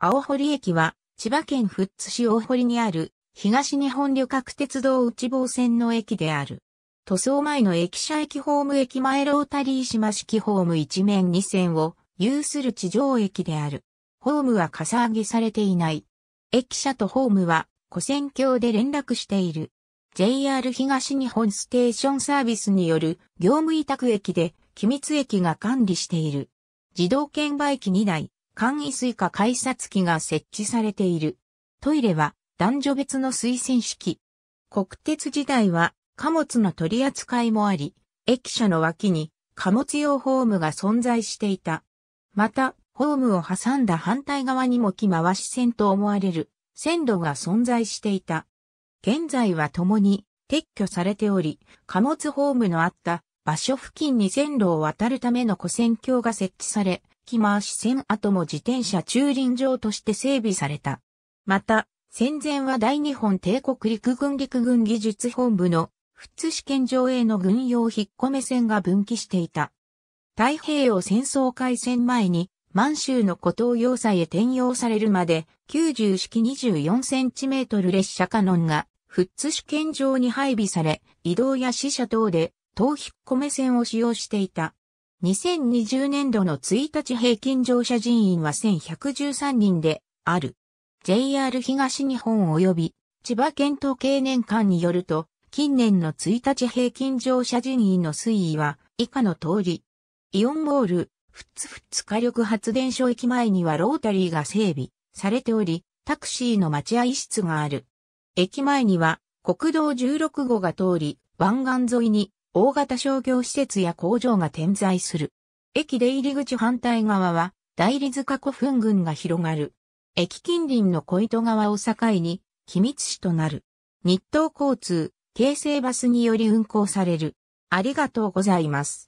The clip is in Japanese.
青堀駅は、千葉県富津市大堀にある、東日本旅客鉄道内房線の駅である。塗装前の駅舎駅ホーム駅前ロータリー島式ホーム一面2線を有する地上駅である。ホームはかさ上げされていない。駅舎とホームは、古線橋で連絡している。JR 東日本ステーションサービスによる業務委託駅で、機密駅が管理している。自動券売機2台、簡易水化改札機が設置されている。トイレは男女別の推薦式。国鉄時代は貨物の取り扱いもあり、駅舎の脇に貨物用ホームが存在していた。また、ホームを挟んだ反対側にも木回し線と思われる線路が存在していた。現在は共に撤去されており、貨物ホームのあった場所付近に線路を渡るための古線橋が設置され、機回し線跡も自転車駐輪場として整備された。また、戦前は大日本帝国陸軍陸軍技術本部の普通試験場への軍用引っ込め線が分岐していた。太平洋戦争開戦前に満州の古東要塞へ転用されるまで90式24センチメートル列車カノンが富津試験場に配備され、移動や死者等で、等引っ込め線を使用していた。2020年度の1日平均乗車人員は1113人である。JR 東日本及び千葉県統計年間によると、近年の1日平均乗車人員の推移は以下の通り。イオンモール、フッツフッツ火力発電所駅前にはロータリーが整備されており、タクシーの待合室がある。駅前には国道16号が通り、湾岸沿いに大型商業施設や工場が点在する。駅出入り口反対側は、大理塚古墳群が広がる。駅近隣の小糸川を境に、機密市となる。日東交通、京成バスにより運行される。ありがとうございます。